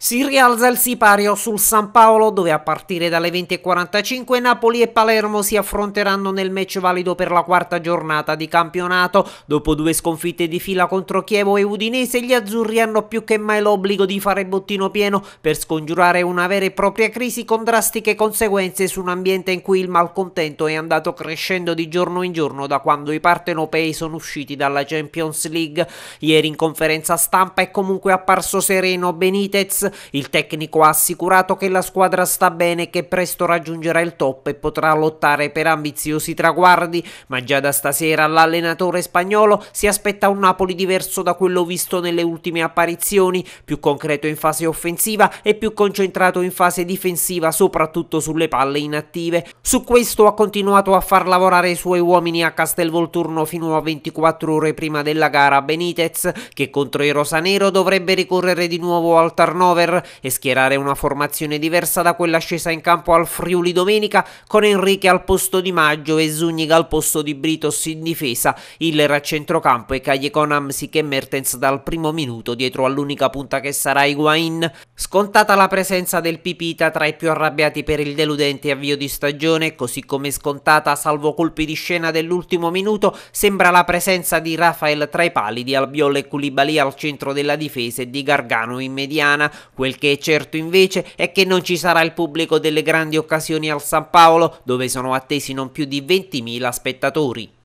Si rialza il sipario sul San Paolo dove a partire dalle 20.45 Napoli e Palermo si affronteranno nel match valido per la quarta giornata di campionato. Dopo due sconfitte di fila contro Chievo e Udinese gli azzurri hanno più che mai l'obbligo di fare bottino pieno per scongiurare una vera e propria crisi con drastiche conseguenze su un ambiente in cui il malcontento è andato crescendo di giorno in giorno da quando i partenopei sono usciti dalla Champions League. Ieri in conferenza stampa è comunque apparso sereno Benitez il tecnico ha assicurato che la squadra sta bene che presto raggiungerà il top e potrà lottare per ambiziosi traguardi, ma già da stasera l'allenatore spagnolo si aspetta un Napoli diverso da quello visto nelle ultime apparizioni, più concreto in fase offensiva e più concentrato in fase difensiva, soprattutto sulle palle inattive. Su questo ha continuato a far lavorare i suoi uomini a Castelvolturno fino a 24 ore prima della gara Benitez, che contro i Rosanero dovrebbe ricorrere di nuovo al Tarnove over e schierare una formazione diversa da quella scesa in campo al Friuli domenica con Enrique al posto di Maggio e Zuniga al posto di Britos in difesa, Hiller a centrocampo e Cagliecon Amsic e Mertens dal primo minuto dietro all'unica punta che sarà Higuain. Scontata la presenza del Pipita tra i più arrabbiati per il deludente avvio di stagione, così come scontata, salvo colpi di scena dell'ultimo minuto, sembra la presenza di Rafael tra i pali, di Albiol e Culibali al centro della difesa e di Gargano in mediana. Quel che è certo invece è che non ci sarà il pubblico delle grandi occasioni al San Paolo, dove sono attesi non più di 20.000 spettatori.